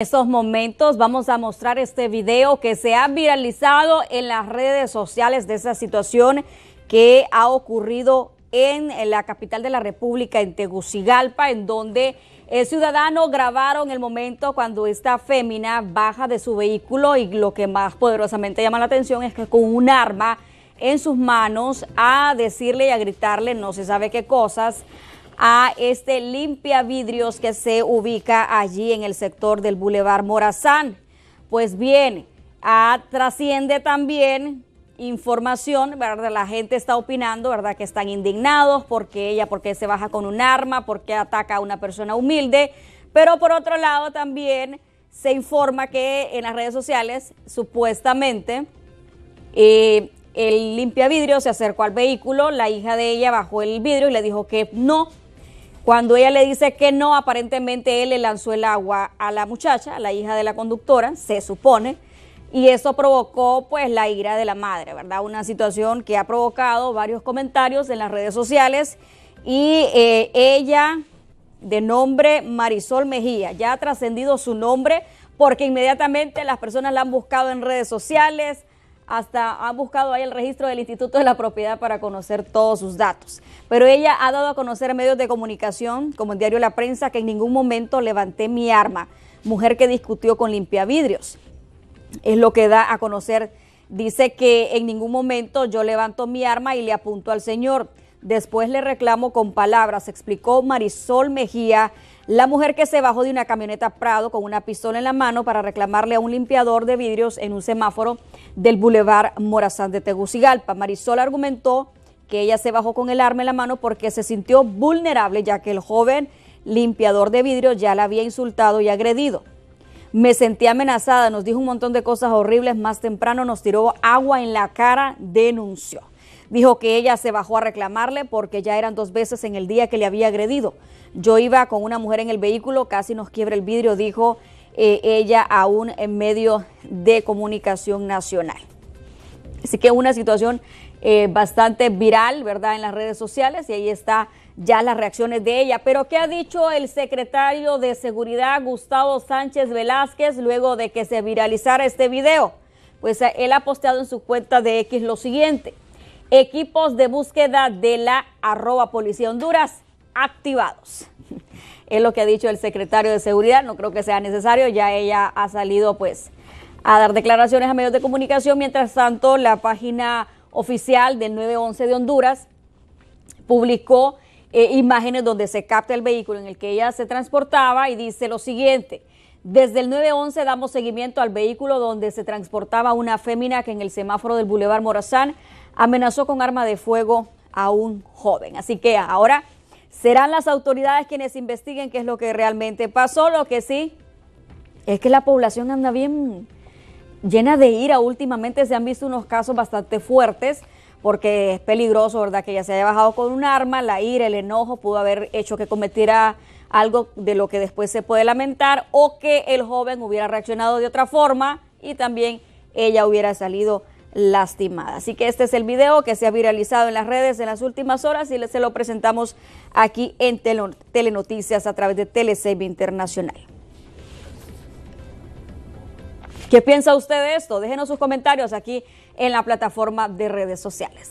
En estos momentos vamos a mostrar este video que se ha viralizado en las redes sociales de esa situación que ha ocurrido en la capital de la República, en Tegucigalpa, en donde el ciudadano grabaron el momento cuando esta fémina baja de su vehículo y lo que más poderosamente llama la atención es que con un arma en sus manos a decirle y a gritarle no se sabe qué cosas a este limpia vidrios que se ubica allí en el sector del Boulevard Morazán. Pues bien, trasciende también información, ¿verdad? La gente está opinando, ¿verdad? Que están indignados porque ella, porque se baja con un arma, porque ataca a una persona humilde. Pero por otro lado también se informa que en las redes sociales supuestamente eh, el limpia vidrio se acercó al vehículo, la hija de ella bajó el vidrio y le dijo que no, cuando ella le dice que no, aparentemente él le lanzó el agua a la muchacha, a la hija de la conductora, se supone, y eso provocó pues la ira de la madre, ¿verdad? Una situación que ha provocado varios comentarios en las redes sociales y eh, ella, de nombre Marisol Mejía, ya ha trascendido su nombre porque inmediatamente las personas la han buscado en redes sociales, hasta ha buscado ahí el registro del Instituto de la Propiedad para conocer todos sus datos. Pero ella ha dado a conocer medios de comunicación, como el diario La Prensa, que en ningún momento levanté mi arma. Mujer que discutió con limpiavidrios. Es lo que da a conocer. Dice que en ningún momento yo levanto mi arma y le apunto al señor. Después le reclamo con palabras, explicó Marisol Mejía, la mujer que se bajó de una camioneta Prado con una pistola en la mano para reclamarle a un limpiador de vidrios en un semáforo del Boulevard Morazán de Tegucigalpa. Marisol argumentó que ella se bajó con el arma en la mano porque se sintió vulnerable ya que el joven limpiador de vidrios ya la había insultado y agredido. Me sentí amenazada, nos dijo un montón de cosas horribles, más temprano nos tiró agua en la cara, denunció. Dijo que ella se bajó a reclamarle porque ya eran dos veces en el día que le había agredido. Yo iba con una mujer en el vehículo, casi nos quiebra el vidrio, dijo eh, ella aún en medio de comunicación nacional. Así que una situación eh, bastante viral, ¿verdad?, en las redes sociales y ahí está ya las reacciones de ella. Pero ¿qué ha dicho el secretario de Seguridad, Gustavo Sánchez Velázquez, luego de que se viralizara este video? Pues eh, él ha posteado en su cuenta de X lo siguiente. Equipos de búsqueda de la arroba Policía Honduras activados. Es lo que ha dicho el secretario de Seguridad, no creo que sea necesario, ya ella ha salido pues a dar declaraciones a medios de comunicación. Mientras tanto, la página oficial del 911 de Honduras publicó eh, imágenes donde se capta el vehículo en el que ella se transportaba y dice lo siguiente. Desde el 911 damos seguimiento al vehículo donde se transportaba una fémina que en el semáforo del Boulevard Morazán amenazó con arma de fuego a un joven. Así que ahora serán las autoridades quienes investiguen qué es lo que realmente pasó. Lo que sí es que la población anda bien llena de ira. Últimamente se han visto unos casos bastante fuertes porque es peligroso, ¿verdad? Que ella se haya bajado con un arma, la ira, el enojo pudo haber hecho que cometiera algo de lo que después se puede lamentar o que el joven hubiera reaccionado de otra forma y también ella hubiera salido lastimada. Así que este es el video que se ha viralizado en las redes en las últimas horas y se lo presentamos aquí en Telenoticias a través de Telesave Internacional. ¿Qué piensa usted de esto? Déjenos sus comentarios aquí en la plataforma de redes sociales.